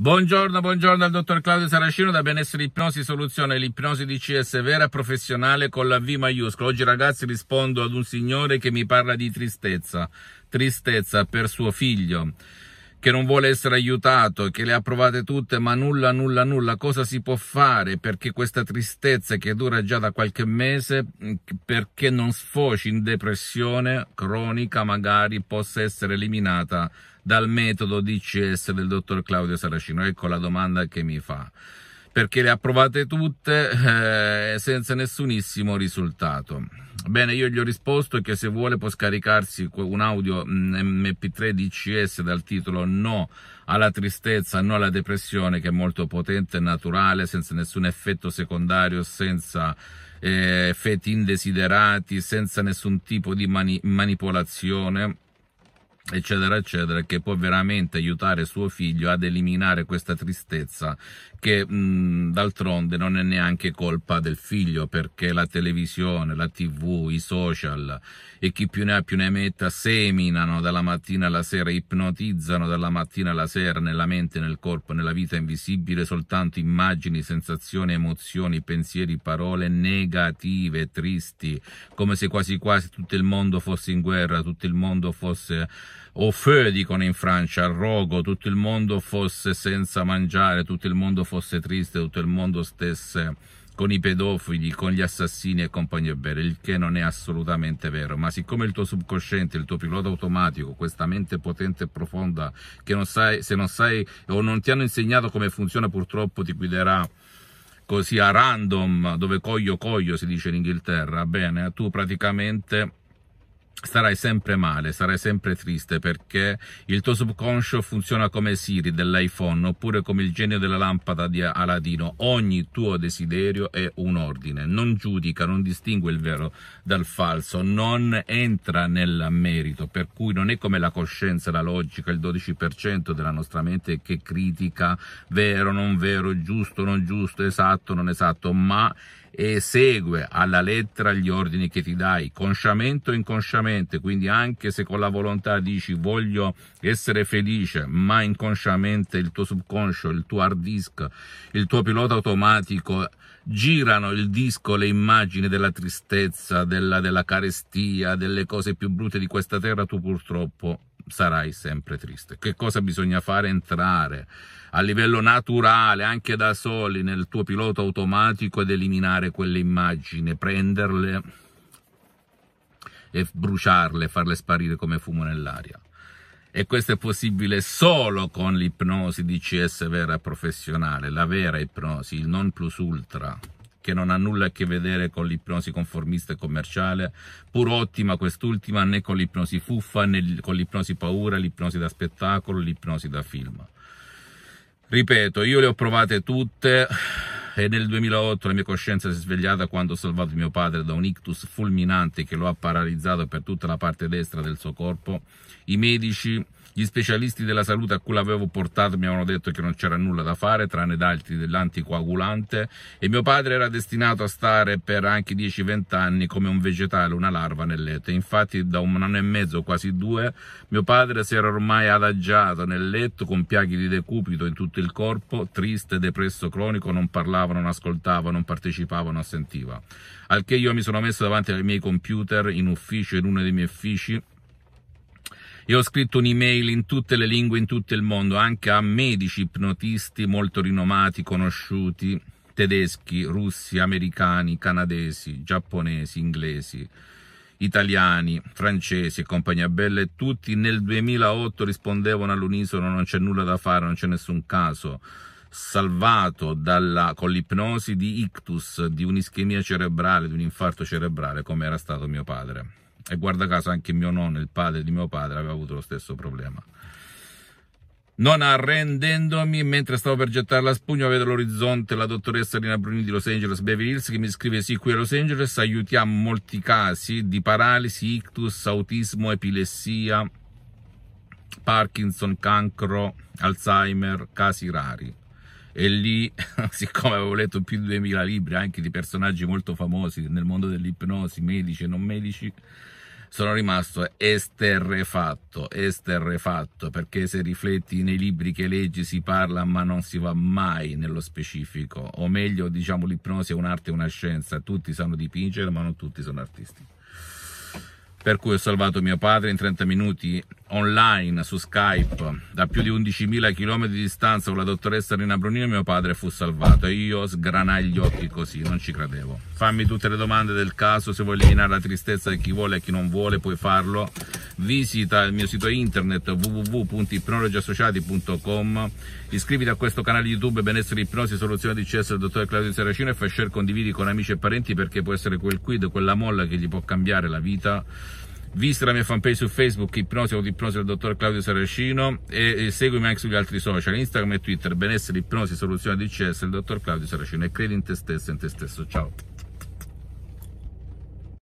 Buongiorno, buongiorno al dottor Claudio Saracino da Benessere Ipnosi Soluzione, l'ipnosi di DCS vera professionale con la V maiuscola. Oggi ragazzi rispondo ad un signore che mi parla di tristezza, tristezza per suo figlio che non vuole essere aiutato, che le ha provate tutte, ma nulla, nulla, nulla, cosa si può fare perché questa tristezza che dura già da qualche mese, mm, perché non sfoci in depressione cronica, magari possa essere eliminata dal metodo DCS del dottor Claudio Saracino? Ecco la domanda che mi fa perché le ha provate tutte eh, senza nessunissimo risultato. Bene, io gli ho risposto che se vuole può scaricarsi un audio MP3 mm, DCS dal titolo No alla tristezza, no alla depressione, che è molto potente, e naturale, senza nessun effetto secondario, senza eh, effetti indesiderati, senza nessun tipo di mani manipolazione eccetera eccetera che può veramente aiutare suo figlio ad eliminare questa tristezza che d'altronde non è neanche colpa del figlio perché la televisione, la tv, i social e chi più ne ha più ne metta seminano dalla mattina alla sera, ipnotizzano dalla mattina alla sera nella mente, nel corpo, nella vita invisibile soltanto immagini, sensazioni, emozioni, pensieri, parole negative, tristi, come se quasi quasi tutto il mondo fosse in guerra, tutto il mondo fosse o feu dicono in Francia, al rogo, tutto il mondo fosse senza mangiare, tutto il mondo fosse triste, tutto il mondo stesse con i pedofili, con gli assassini e compagnie bella, il che non è assolutamente vero, ma siccome il tuo subconsciente, il tuo pilota automatico, questa mente potente e profonda, che non sai, se non sai o non ti hanno insegnato come funziona, purtroppo ti guiderà così a random, dove coglio coglio si dice in Inghilterra, bene, tu praticamente starai sempre male, sarai sempre triste perché il tuo subconscio funziona come Siri dell'iPhone oppure come il genio della lampada di Aladino. Ogni tuo desiderio è un ordine, non giudica, non distingue il vero dal falso, non entra nel merito, per cui non è come la coscienza, la logica, il 12% della nostra mente che critica vero, non vero, giusto, non giusto, esatto, non esatto, ma e segue alla lettera gli ordini che ti dai, consciamente o inconsciamente, quindi anche se con la volontà dici voglio essere felice, ma inconsciamente il tuo subconscio, il tuo hard disk, il tuo pilota automatico girano il disco le immagini della tristezza, della, della carestia, delle cose più brutte di questa terra, tu purtroppo sarai sempre triste. Che cosa bisogna fare? Entrare a livello naturale, anche da soli, nel tuo pilota automatico ed eliminare quelle immagini, prenderle e bruciarle, farle sparire come fumo nell'aria. E questo è possibile solo con l'ipnosi di CS vera professionale, la vera ipnosi, il non plus ultra che non ha nulla a che vedere con l'ipnosi conformista e commerciale, pur ottima quest'ultima, né con l'ipnosi fuffa, né con l'ipnosi paura, l'ipnosi da spettacolo, l'ipnosi da film. Ripeto, io le ho provate tutte e nel 2008 la mia coscienza si è svegliata quando ho salvato mio padre da un ictus fulminante che lo ha paralizzato per tutta la parte destra del suo corpo. I medici gli specialisti della salute a cui l'avevo portato mi avevano detto che non c'era nulla da fare tranne dargli dell'anticoagulante e mio padre era destinato a stare per anche 10-20 anni come un vegetale, una larva nel letto. Infatti da un anno e mezzo, quasi due, mio padre si era ormai adagiato nel letto con piaghe di decupito in tutto il corpo, triste, depresso cronico, non parlava, non ascoltava, non partecipava, non sentiva. Al che io mi sono messo davanti ai miei computer in ufficio, in uno dei miei uffici e ho scritto un'email in tutte le lingue, in tutto il mondo, anche a medici ipnotisti molto rinomati, conosciuti, tedeschi, russi, americani, canadesi, giapponesi, inglesi, italiani, francesi e compagnia bella e tutti nel 2008 rispondevano all'unisono non c'è nulla da fare, non c'è nessun caso salvato dalla, con l'ipnosi di ictus, di un'ischemia cerebrale, di un infarto cerebrale come era stato mio padre e guarda caso anche mio nonno, il padre di mio padre, aveva avuto lo stesso problema. Non arrendendomi, mentre stavo per gettare la spugna, vedo l'orizzonte la dottoressa Rina Bruni di Los Angeles Beverly Hills che mi scrive: Sì, qui a Los Angeles aiutiamo molti casi di paralisi, ictus, autismo, epilessia, Parkinson, cancro, Alzheimer, casi rari. E lì, siccome avevo letto più di 2000 libri anche di personaggi molto famosi nel mondo dell'ipnosi, medici e non medici, sono rimasto esterrefatto, esterrefatto, perché se rifletti nei libri che leggi si parla ma non si va mai nello specifico, o meglio diciamo l'ipnosi è un'arte e una scienza, tutti sanno dipingere ma non tutti sono artisti per cui ho salvato mio padre in 30 minuti online su Skype da più di 11.000 km di distanza con la dottoressa Rina Brunino mio padre fu salvato e io sgranai gli occhi così, non ci credevo. Fammi tutte le domande del caso, se vuoi eliminare la tristezza di chi vuole e chi non vuole puoi farlo. Visita il mio sito internet www.ipnologiassociati.com Iscriviti a questo canale YouTube Benessere Ipnosi Soluzione di CS del dottor Claudio Seracino e fai share condividi con amici e parenti perché può essere quel quid, quella molla che gli può cambiare la vita Visita la mia fanpage su Facebook, ipnosi o ipnosi del dottor Claudio Saracino e, e, seguimi anche sugli altri social, Instagram e Twitter, benessere, ipnosi, soluzione DCS, il dottor Claudio Saracino e credi in te stesso e in te stesso. Ciao!